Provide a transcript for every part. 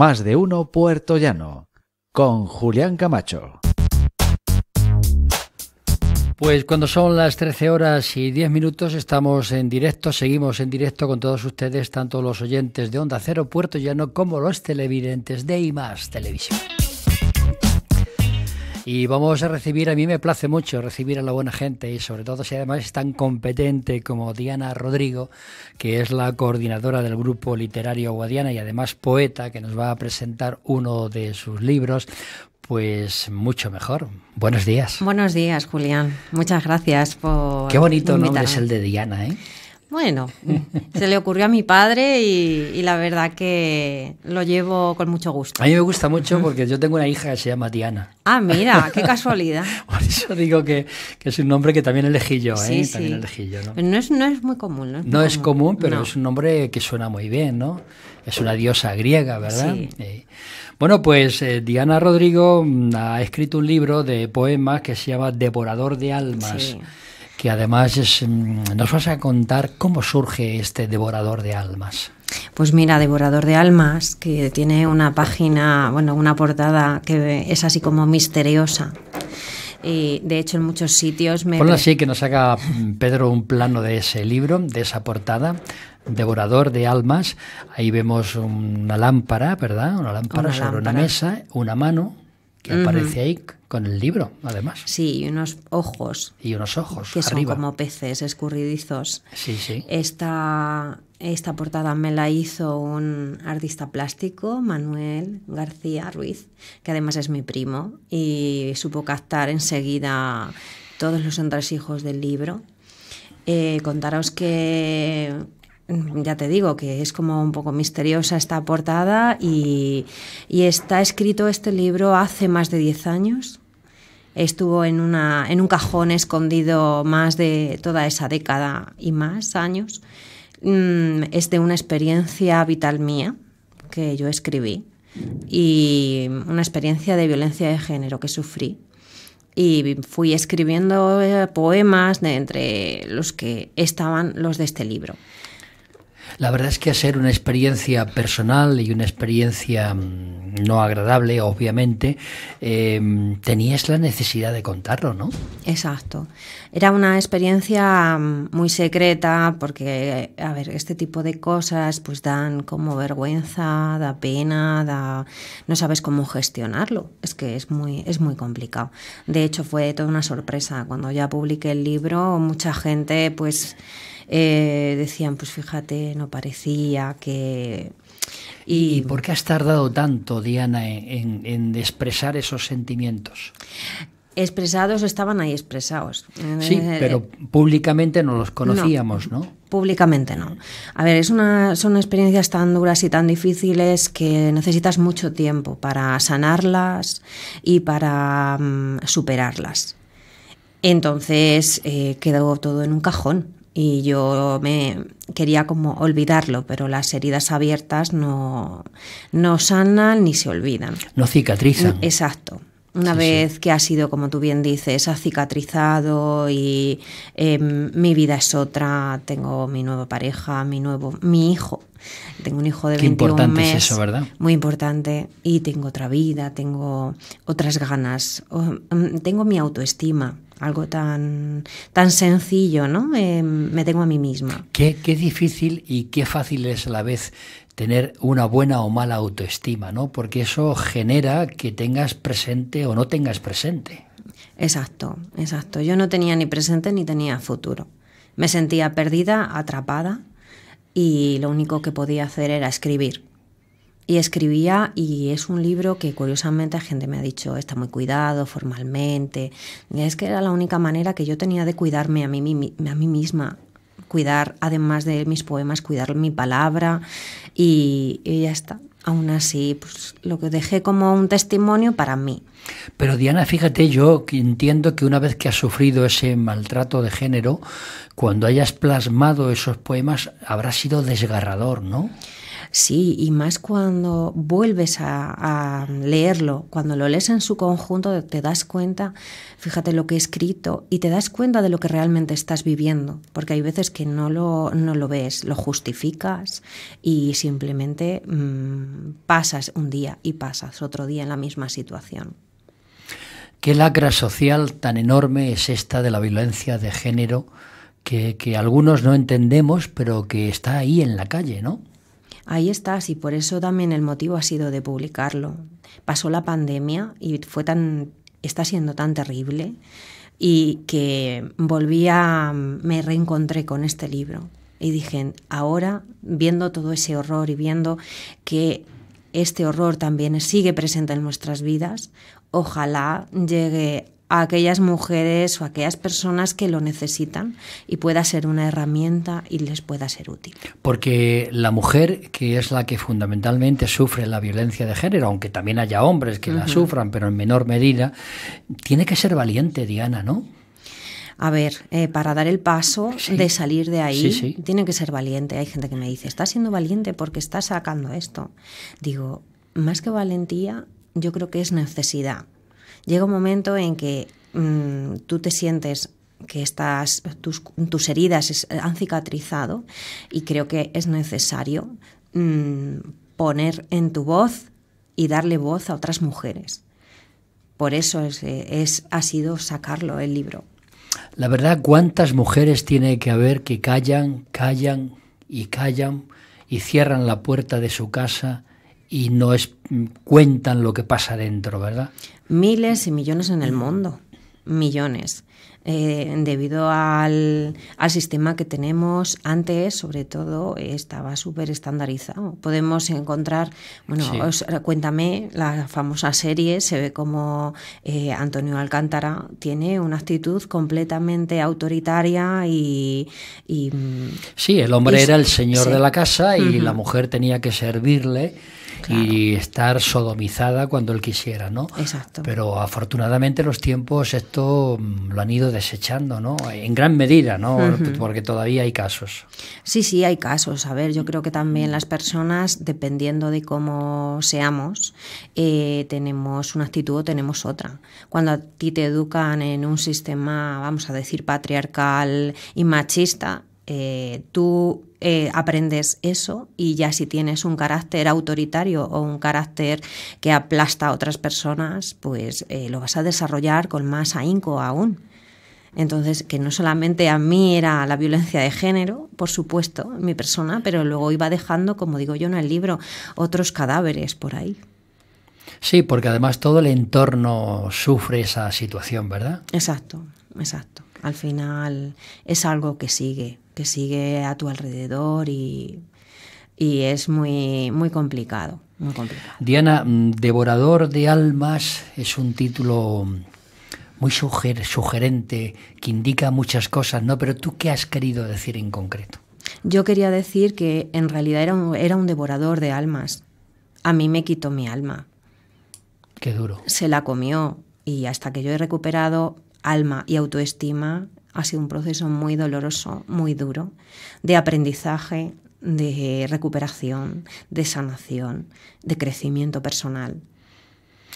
Más de uno Puerto Llano, con Julián Camacho. Pues cuando son las 13 horas y 10 minutos estamos en directo, seguimos en directo con todos ustedes, tanto los oyentes de Onda Cero Puerto Llano como los televidentes de IMAS Televisión. Y vamos a recibir, a mí me place mucho recibir a la buena gente y sobre todo si además es tan competente como Diana Rodrigo, que es la coordinadora del grupo literario Guadiana y además poeta que nos va a presentar uno de sus libros, pues mucho mejor. Buenos días. Buenos días, Julián. Muchas gracias por. Qué bonito nombre es el de Diana, ¿eh? Bueno, se le ocurrió a mi padre y, la verdad que lo llevo con mucho gusto. A mí me gusta mucho porque yo tengo una hija que se llama Diana. Ah, mira, qué casualidad. Por eso digo que, es un nombre que también elegí yo, ¿eh? ¿no? es, no es muy común, ¿no? Es, no común. es común, pero es un nombre que suena muy bien, ¿no? Es una diosa griega, ¿verdad? Sí. bueno, pues eh, Diana Rodrigo mm, ha escrito un libro de poemas que se llama Devorador de Almas que además mm, nos vas a contar cómo surge este devorador de almas. Pues mira, Devorador de Almas, que tiene una página, bueno, una portada que es así como misteriosa. Y de hecho en muchos sitios me... Ponlo así, que nos haga mm, Pedro un plano de ese libro, de esa portada, Devorador de Almas. Ahí vemos una lámpara, ¿verdad? Una lámpara sobre una mesa, una mano, que aparece ahí con el libro, además. Sí, y unos ojos. Y unos ojos. Que son como peces escurridizos. Sí, sí. Esta, portada me la hizo un artista plástico, Manuel García Ruiz, que además es mi primo, y supo captar enseguida todos los entresijos del libro. Eh, contaros que Mm, ya te digo que es como un poco misteriosa esta portada y, está escrito este libro hace más de 10 años. Estuvo en, un cajón escondido más de toda esa década y más años. Mm, es de una experiencia vital mía que yo escribí y una experiencia de violencia de género que sufrí y fui escribiendo eh, poemas de entre los que estaban los de este libro. La verdad es que hacer una experiencia personal y una experiencia mm, no agradable, obviamente, em, tenías la necesidad de contarlo, ¿no? Exacto. Era una experiencia mm, muy secreta porque, a ver, este tipo de cosas pues dan como vergüenza, da pena, da... no sabes cómo gestionarlo. Es que es muy, es muy complicado. De hecho, fue toda una sorpresa. Cuando ya publiqué el libro, mucha gente pues eh, decían, pues fíjate, no parecía que... Y, por qué has tardado tanto, Diana, en, expresar esos sentimientos? expresados estaban ahí expresados. Sí, eh, pero eh, públicamente no los conocíamos, ¿no? Públicamente no. A ver, es una, son experiencias tan duras y tan difíciles que necesitas mucho tiempo para sanarlas y para mm, superarlas. Entonces quedó todo en un cajón y yo me quería como olvidarlo, pero las heridas abiertas no, no sanan ni se olvidan. No cicatrizan. Mm, exacto. Una vez que ha sido, como tú bien dices, ha cicatrizado y em, mi vida es otra, tengo mi nueva pareja, mi nuevo, mi hijo. Tengo un hijo de Qué importante es eso, ¿verdad? Muy importante. Y tengo otra vida, tengo otras ganas, em, tengo mi autoestima algo tan, tan sencillo, ¿no? me tengo a mí misma. Qué, qué difícil y qué fácil es a la vez tener una buena o mala autoestima, ¿no? Porque eso genera que tengas presente o no tengas presente. Exacto, exacto. Yo no tenía ni presente ni tenía futuro. Me sentía perdida, atrapada y lo único que podía hacer era escribir. Y escribía y es un libro que curiosamente la gente me ha dicho, está muy cuidado formalmente. Y es que era la única manera que yo tenía de cuidarme a mí, a mí misma, cuidar, además de mis poemas, cuidar mi palabra y, y ya está. Aún así, pues, lo que dejé como un testimonio para mí. Pero Diana, fíjate, yo entiendo que una vez que has sufrido ese maltrato de género, cuando hayas plasmado esos poemas habrá sido desgarrador, ¿no? Sí, y más cuando vuelves a, leerlo, cuando lo lees en su conjunto, te das cuenta, fíjate lo que he escrito, y te das cuenta de lo que realmente estás viviendo, porque hay veces que no lo, no lo ves, lo justificas y simplemente mm, pasas un día y pasas otro día en la misma situación. ¿Qué lacra social tan enorme es esta de la violencia de género que, que, algunos no entendemos, pero que está ahí en la calle, ¿no? ahí estás y por eso también el motivo ha sido de publicarlo. Pasó la pandemia y fue tan, está siendo tan terrible y que volví a, me reencontré con este libro y dije, ahora viendo todo ese horror y viendo que este horror también sigue presente en nuestras vidas, ojalá llegue a aquellas mujeres o a aquellas personas que lo necesitan y pueda ser una herramienta y les pueda ser útil. Porque la mujer, que es la que fundamentalmente sufre la violencia de género, aunque también haya hombres que la sufran, pero en menor medida, tiene que ser valiente, Diana, ¿no? A ver, eh, para dar el paso de salir de ahí, tiene que ser valiente. Hay gente que me dice, está siendo valiente porque está sacando esto. Digo, más que valentía, yo creo que es necesidad llega un momento en que mm, tú te sientes que estás, tus, heridas han cicatrizado y creo que es necesario mm, poner en tu voz y darle voz a otras mujeres. Por eso ha sido sacarlo el libro. La verdad, ¿cuántas mujeres tiene que haber que callan, callan y callan y cierran la puerta de su casa y no es, cuentan lo que pasa dentro, ¿verdad? Miles y millones en el mundo, millones. Eh, debido al, sistema que tenemos antes, sobre todo, estaba súper estandarizado. Podemos encontrar, bueno, cuéntame, la famosa serie, se ve como eh, Antonio Alcántara tiene una actitud completamente autoritaria y... Mm, sí, el hombre era el señor de la casa y la mujer tenía que servirle y estar sodomizada cuando él quisiera, ¿no? Exacto. Pero afortunadamente los tiempos esto mm, lo han ido desechando, ¿no? En gran medida, ¿no? Porque todavía hay casos. Sí, sí, hay casos. A ver, yo creo que también las personas, dependiendo de cómo seamos, eh, tenemos una actitud o tenemos otra. Cuando a ti te educan en un sistema, vamos a decir, patriarcal y machista, eh, tú eh, aprendes eso y ya si tienes un carácter autoritario o un carácter que aplasta a otras personas, pues eh, lo vas a desarrollar con más ahínco aún. Entonces, que no solamente a mí era la violencia de género, por supuesto, mi persona, pero luego iba dejando, como digo yo en el libro, otros cadáveres por ahí. Sí, porque además todo el entorno sufre esa situación, ¿verdad? Exacto, exacto. Al final es algo que sigue sigue a tu alrededor y, es muy, muy complicado, muy Diana, mm, Devorador de Almas es un título muy sugerente, que indica muchas cosas, ¿no? Pero tú, ¿qué has querido decir en concreto? Yo quería decir que en realidad era era un devorador de almas. A mí me quitó mi alma. Qué duro. Se la comió y hasta que yo he recuperado alma y autoestima, ha sido un proceso muy doloroso, muy duro, de aprendizaje, de recuperación, de sanación, de crecimiento personal.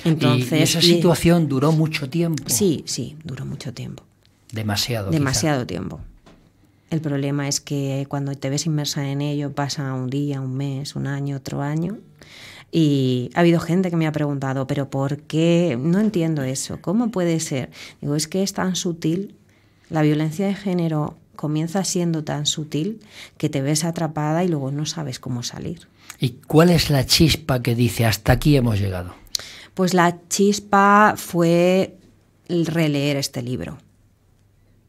Entonces, esa situación duró mucho tiempo. Sí, sí, duró mucho tiempo. Demasiado. Demasiado tiempo. El problema es que cuando te ves inmersa en ello pasa un día, un mes, un año, otro año. Y ha habido gente que me ha preguntado, pero ¿por qué? No entiendo eso. ¿Cómo puede ser? Digo, es que es tan sutil la violencia de género comienza siendo tan sutil que te ves atrapada y luego no sabes cómo salir. ¿Y cuál es la chispa que dice hasta aquí hemos llegado? Pues la chispa fue el releer este libro.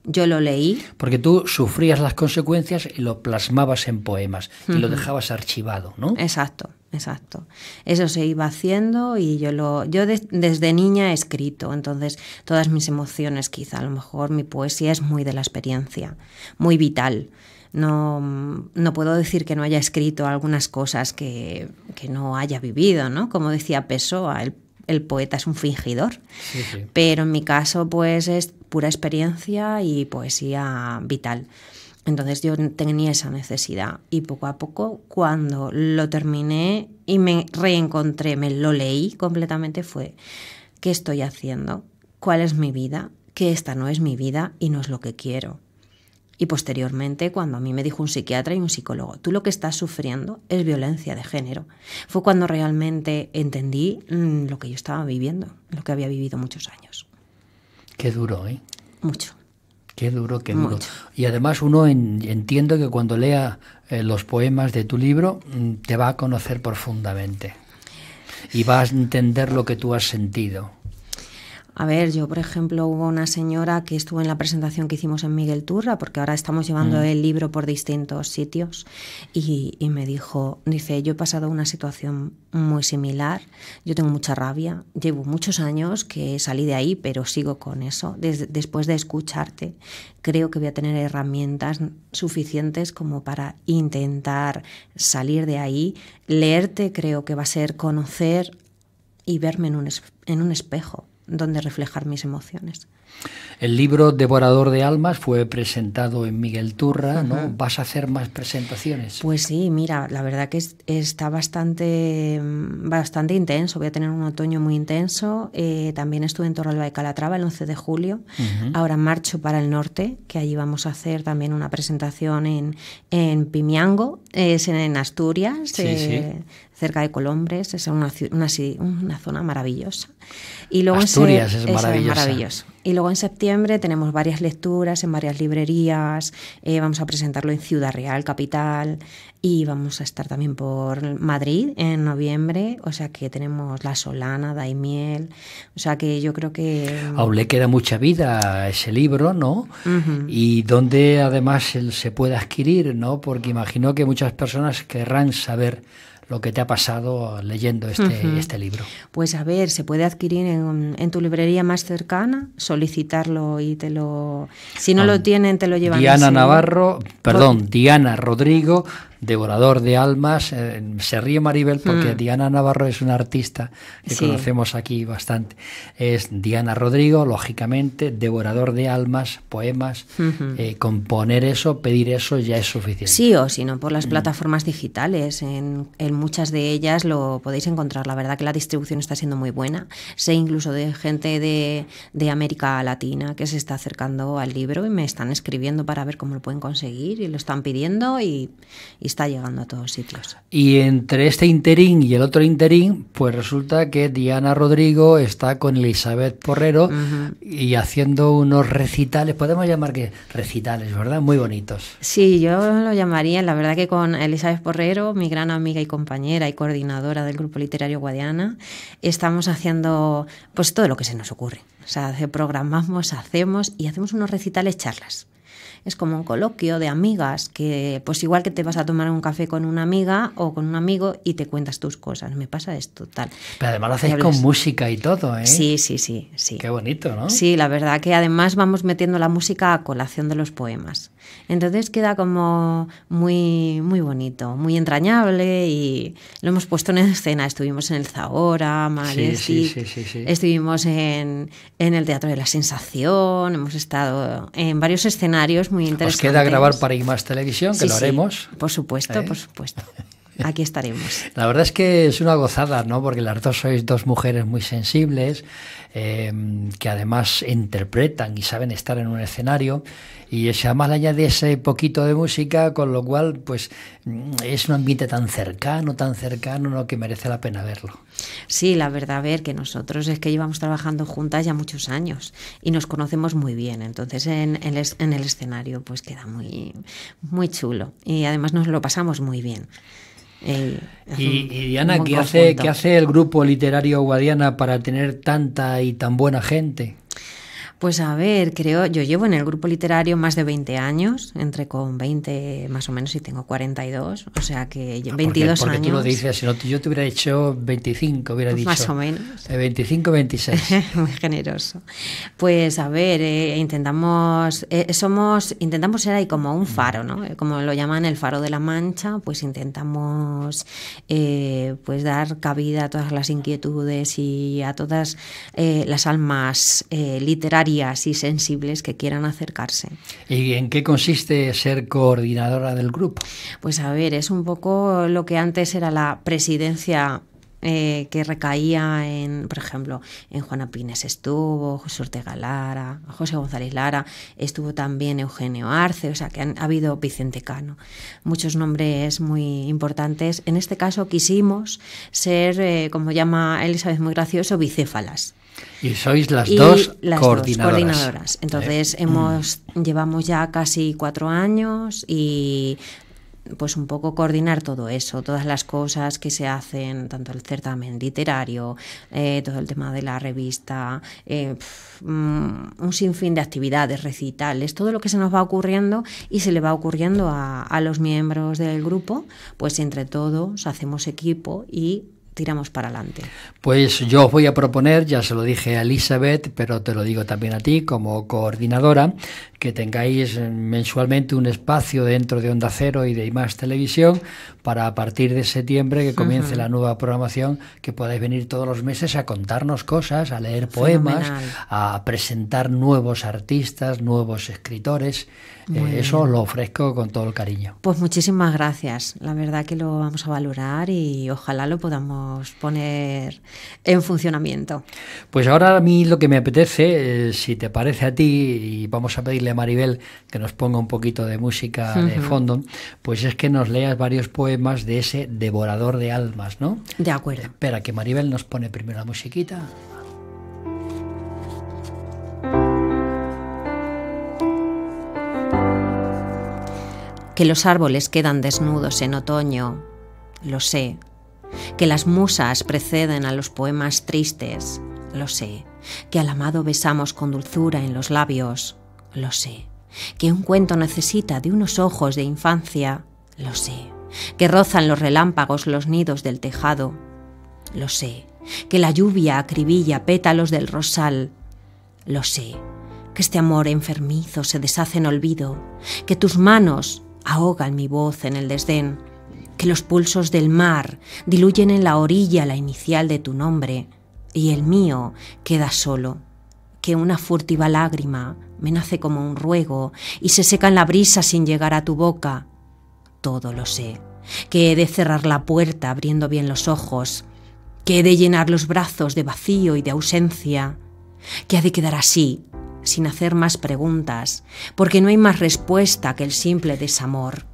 Yo lo leí. Porque tú sufrías las consecuencias y lo plasmabas en poemas y lo dejabas archivado, ¿no? Exacto. Exacto. Eso se iba haciendo y yo lo yo desde niña he escrito, entonces todas mis emociones, quizá a lo mejor mi poesía es muy de la experiencia, muy vital. No, no puedo decir que no haya escrito algunas cosas que, no haya vivido, ¿no? Como decía Pessoa, el, el poeta es un fingidor. Pero en mi caso, pues es pura experiencia y poesía vital. Entonces yo tenía esa necesidad y poco a poco cuando lo terminé y me reencontré, me lo leí completamente fue, ¿qué estoy haciendo? ¿Cuál es mi vida? Que esta no es mi vida y no es lo que quiero. Y posteriormente, cuando a mí me dijo un psiquiatra y un psicólogo, tú lo que estás sufriendo es violencia de género, fue cuando realmente entendí mm, lo que yo estaba viviendo, lo que había vivido muchos años. Qué duro, ¿eh? Mucho. Qué duro, qué duro. Y además uno entiende entiendo que cuando lea eh, los poemas de tu libro mm, te va a conocer profundamente y vas a entender lo que tú has sentido. A ver, yo por ejemplo hubo una señora que estuvo en la presentación que hicimos en Miguel Turra, porque ahora estamos llevando mm. el libro por distintos sitios, y, me dijo, dice, yo he pasado una situación muy similar, yo tengo mucha rabia, llevo muchos años que salí de ahí, pero sigo con eso. después de escucharte, creo que voy a tener herramientas suficientes como para intentar salir de ahí. Leerte creo que va a ser conocer y verme en en un espejo donde reflejar mis emociones. El libro Devorador de Almas fue presentado en Miguel Turra, ¿no? ¿Vas a hacer más presentaciones? Pues sí, mira, la verdad que está bastante, mm, bastante intenso. Voy a tener un otoño muy intenso. Eh, también estuve en Torralba y Calatrava el 11 de julio. Ahora marcho para el norte, que allí vamos a hacer también una presentación en, en Pimiango, es en Asturias, eh, cerca de Colombres, es una, una, zona maravillosa. Y luego en, es, Y luego en septiembre tenemos varias lecturas en varias librerías, eh, vamos a presentarlo en Ciudad Real, capital, y vamos a estar también por Madrid en noviembre, o sea que tenemos La Solana, Daimiel, o sea que yo creo que... Aún le queda mucha vida ese libro, ¿no? Y donde además se puede adquirir, ¿no? Porque imagino que muchas personas querrán saber lo que te ha pasado leyendo este, este libro. Pues a ver, se puede adquirir en, en, tu librería más cercana, solicitarlo y te lo... Si no lo tienen, te lo llevan. Diana Navarro, perdón, Diana Rodrigo, devorador de almas. Eh, se ríe Maribel porque hmm. Diana Navarro es una artista que conocemos aquí bastante. Es Diana Rodrigo, lógicamente, devorador de almas, poemas. Eh, componer eso, pedir eso ya es suficiente. Sí, o si no, por las mm. plataformas digitales. En, muchas de ellas lo podéis encontrar. La verdad que la distribución está siendo muy buena. Sé incluso de gente de, América Latina que se está acercando al libro y me están escribiendo para ver cómo lo pueden conseguir y lo están pidiendo y y está llegando a todos sitios. Y entre este interín y el otro interín, pues resulta que Diana Rodrigo está con Elizabeth Porrero y haciendo unos recitales, podemos llamar que recitales, ¿verdad? Muy bonitos. Sí, yo lo llamaría, la verdad que con Elizabeth Porrero, mi gran amiga y compañera y coordinadora del grupo literario Guadiana, estamos haciendo pues todo lo que se nos ocurre. O sea, programamos, hacemos y hacemos unos recitales charlas es como un coloquio de amigas, que pues igual que te vas a tomar un café con una amiga o con un amigo y te cuentas tus cosas, me pasa esto, tal. Pero además lo hacéis con música y todo, ¿eh? Sí, sí, sí, sí. Qué bonito, ¿no? Sí, la verdad que además vamos metiendo la música a colación de los poemas. Entonces queda como muy, muy bonito, muy entrañable y lo hemos puesto en escena. Estuvimos en el Zahora, sí, sí, sí, sí, estuvimos en, en el Teatro de la Sensación, hemos estado en varios escenarios nos queda grabar para más Televisión, que lo haremos. por supuesto, ¿Eh? por supuesto. aquí estaremos. La verdad es que es una gozada, ¿no? Porque las dos sois dos mujeres muy sensibles, eh, que además interpretan y saben estar en un escenario, y se además le añade ese poquito de música, con lo cual, pues mm, es un ambiente tan cercano, tan cercano, ¿no? que merece la pena verlo. Sí, la verdad, ver, que nosotros es que llevamos trabajando juntas ya muchos años y nos conocemos muy bien, entonces en, el, en el escenario pues queda muy, muy chulo y además nos lo pasamos muy bien y, Diana, hace, ¿qué hace el grupo literario Guadiana para tener tanta y tan buena gente? Pues a ver, creo, yo llevo en el grupo literario más de 20 años, entre con 20 más o menos y tengo 42, o sea que 22 ah, años. porque años. Tú lo dices, si no, yo te hubiera hecho 25, hubiera pues dicho. Más o menos. 25, 26. Muy generoso. Pues a ver, eh, intentamos, eh, somos, intentamos ser ahí como un faro, ¿no? Eh, como lo llaman el faro de la mancha, pues intentamos pues dar cabida a todas las inquietudes y a todas las almas literarias y y sensibles que quieran acercarse. ¿Y en qué consiste ser coordinadora del grupo? Pues a ver, es un poco lo que antes era la presidencia eh, que recaía en, por ejemplo, en Juana Pines estuvo, José Ortega Lara, José González Lara, estuvo también Eugenio Arce, o sea que ha habido Vicente Cano. Muchos nombres muy importantes. En este caso quisimos ser, eh, como llama Elizabeth muy gracioso, bicéfalas. Y sois las dos coordinadoras. Eh. Entonces mm. hemos llevamos ya casi cuatro años y pues un poco coordinar todo eso, todas las cosas que se hacen, tanto el certamen literario, eh, todo el tema de la revista, eh, mm, un sinfín de actividades, recitales, todo lo que se nos va ocurriendo y se le va ocurriendo a, a los miembros del grupo, pues entre todos hacemos equipo y tiramos para adelante? Pues yo os voy a proponer, ya se lo dije a Elizabeth, pero te lo digo también a ti como coordinadora, que tengáis mensualmente un espacio dentro de Onda Cero y de IMAX Televisión para a partir de septiembre que comience la nueva programación, que podáis venir todos los meses a contarnos cosas, a leer poemas, a presentar nuevos artistas, nuevos escritores. Eh, eso lo ofrezco con todo el cariño. Pues muchísimas gracias. La verdad que lo vamos a valorar y ojalá lo podamos poner en funcionamiento. Pues ahora a mí lo que me apetece, eh, si te parece a ti, y vamos a pedirle a Maribel que nos ponga un poquito de música de fondo, pues es que nos leas varios poemas de ese devorador de almas, ¿no? De acuerdo. Espera, que Maribel nos pone primero la musiquita. que los árboles quedan desnudos en otoño, lo sé, que las musas preceden a los poemas tristes, lo sé. Que al amado besamos con dulzura en los labios, lo sé. Que un cuento necesita de unos ojos de infancia, lo sé. Que rozan los relámpagos los nidos del tejado, lo sé. Que la lluvia acribilla pétalos del rosal, lo sé. Que este amor enfermizo se deshace en olvido, que tus manos ahogan mi voz en el desdén, que los pulsos del mar diluyen en la orilla la inicial de tu nombre y el mío queda solo, que una furtiva lágrima me nace como un ruego y se seca en la brisa sin llegar a tu boca. Todo lo sé, que he de cerrar la puerta abriendo bien los ojos, que he de llenar los brazos de vacío y de ausencia, que ha de quedar así, sin hacer más preguntas, porque no hay más respuesta que el simple desamor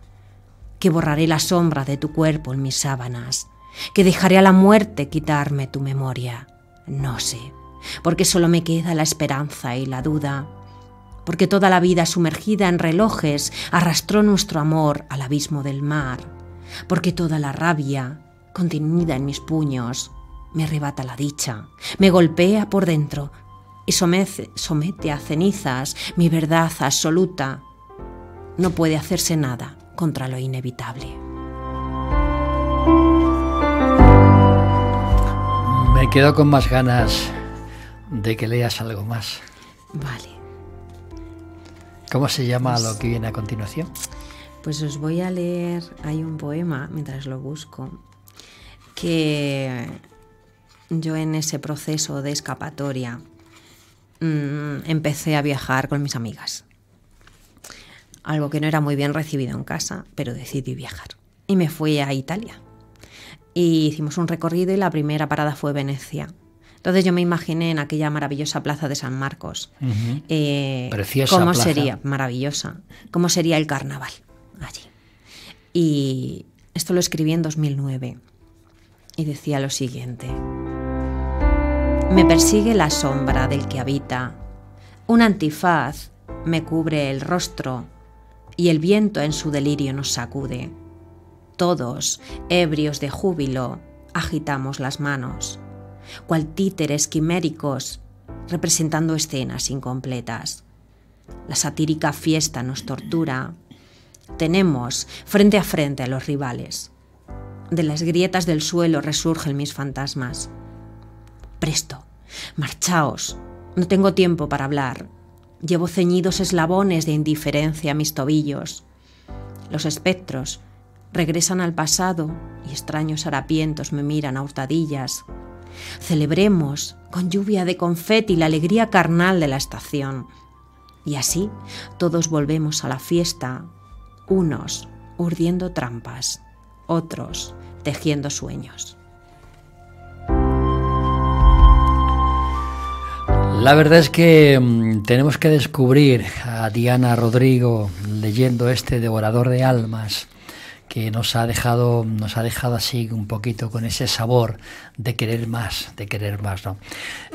que borraré la sombra de tu cuerpo en mis sábanas, que dejaré a la muerte quitarme tu memoria. No sé, porque solo me queda la esperanza y la duda, porque toda la vida sumergida en relojes arrastró nuestro amor al abismo del mar, porque toda la rabia, contenida en mis puños, me arrebata la dicha, me golpea por dentro y somete a cenizas mi verdad absoluta. No puede hacerse nada, contra lo inevitable. Me quedo con más ganas de que leas algo más. Vale. ¿Cómo se llama pues lo que viene a continuación? Pues os voy a leer, hay un poema, mientras lo busco, que yo en ese proceso de escapatoria mm, empecé a viajar con mis amigas algo que no era muy bien recibido en casa, pero decidí viajar. Y me fui a Italia. Y hicimos un recorrido y la primera parada fue Venecia. Entonces yo me imaginé en aquella maravillosa plaza de San Marcos. Eh, ¿Cómo sería? Maravillosa. ¿Cómo sería el carnaval allí? Y esto lo escribí en 2009. Y decía lo siguiente. Me persigue la sombra del que habita. Un antifaz me cubre el rostro y el viento en su delirio nos sacude. Todos, ebrios de júbilo, agitamos las manos, cual títeres quiméricos, representando escenas incompletas. La satírica fiesta nos tortura. Tenemos frente a frente a los rivales. De las grietas del suelo resurgen mis fantasmas. Presto, marchaos. No tengo tiempo para hablar. Llevo ceñidos eslabones de indiferencia a mis tobillos. Los espectros regresan al pasado y extraños harapientos me miran a hurtadillas. Celebremos con lluvia de confeti la alegría carnal de la estación. Y así todos volvemos a la fiesta, unos urdiendo trampas, otros tejiendo sueños. La verdad es que mm, tenemos que descubrir a Diana Rodrigo leyendo este Devorador de Almas que nos ha dejado nos ha dejado así un poquito con ese sabor de querer más de querer más no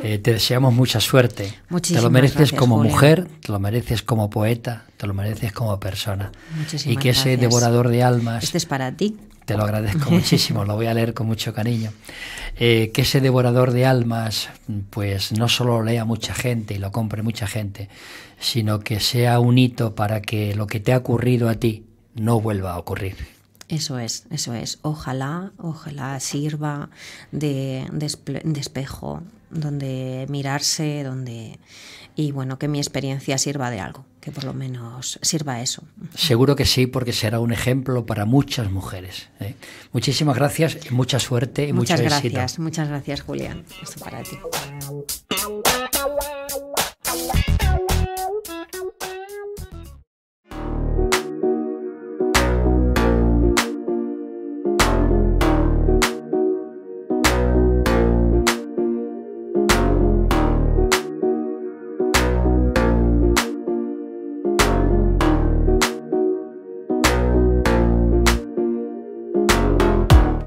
eh, te deseamos mucha suerte te lo mereces como mujer te lo mereces como poeta te lo mereces como persona Muchísimas y que ese devorador de almas este es para ti te lo agradezco muchísimo, lo voy a leer con mucho cariño. Eh, que ese devorador de almas, pues no solo lo lea mucha gente y lo compre mucha gente, sino que sea un hito para que lo que te ha ocurrido a ti no vuelva a ocurrir. Eso es, eso es. Ojalá, ojalá sirva de, de, espejo, donde mirarse, donde... Y bueno, que mi experiencia sirva de algo que por lo menos sirva eso. Seguro que sí, porque será un ejemplo para muchas mujeres. ¿eh? Muchísimas gracias, mucha suerte y muchas gracias. Muchas gracias, Julián. Esto para ti.